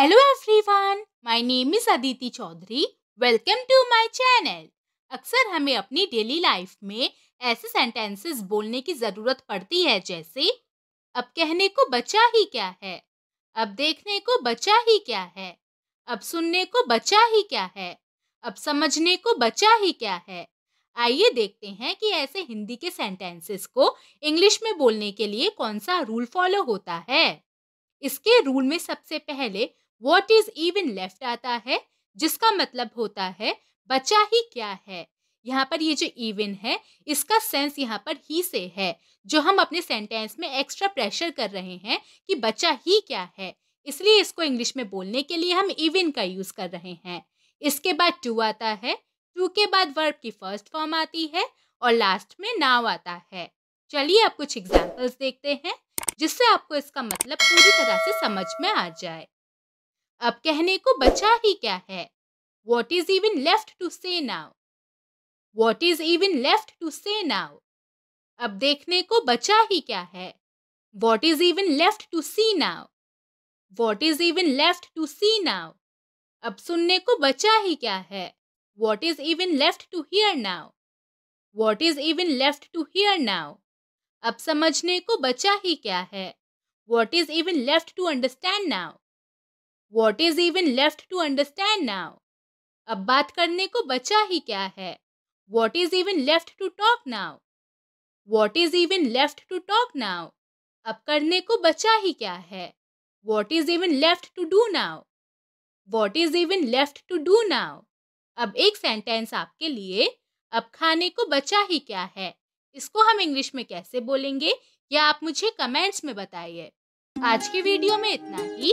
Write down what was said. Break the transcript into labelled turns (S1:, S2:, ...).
S1: hello everyone my name is Aditi Chaudhary welcome to my channel अक्सर हमें अपनी डेली लाइफ में ऐसे सेंटेंसेस बोलने की ज़रूरत पड़ती है जैसे अब कहने को बचा ही क्या है अब देखने को बचा ही क्या है अब सुनने को बचा ही क्या है अब समझने को बचा ही क्या है आइए देखते हैं कि ऐसे हिंदी के सेंटेंसेस को इंग्लिश में बोलने के लिए कौन सा रूल फॉलो होता है इसके रूल में सबसे पहले वॉट इज इवन लेफ्ट आता है जिसका मतलब होता है बचा ही क्या है यहाँ पर ये जो इवन है इसका सेंस यहाँ पर ही से है जो हम अपने सेंटेंस में एक्स्ट्रा प्रेशर कर रहे हैं कि बचा ही क्या है इसलिए इसको इंग्लिश में बोलने के लिए हम इवन का यूज़ कर रहे हैं इसके बाद टू आता है टू के बाद वर्ब की फर्स्ट फॉर्म आती है और लास्ट में नाव आता है चलिए आप कुछ एग्जाम्पल्स देखते हैं जिससे आपको इसका मतलब पूरी तरह से समझ में आ जाए अब कहने को बचा ही क्या है what is even left to say now what is even left to say now अब देखने को बचा ही क्या है what is even left to see now what is even left to see now अब सुनने को बचा ही क्या है what is even left to hear now what is even left to hear now अब समझने को बचा ही क्या है what is even left to understand now what is even left to understand now अब बात करने को बचा ही क्या है what is even left to talk now what is even left to talk now अब करने को बचा ही क्या है what is even left to do now what is even left to do now अब एक सेंटेंस आपके लिए अब खाने को बचा ही क्या है इसको हम इंग्लिश में कैसे बोलेंगे या आप मुझे कमेंट्स में बताइए आज के वीडियो में इतना ही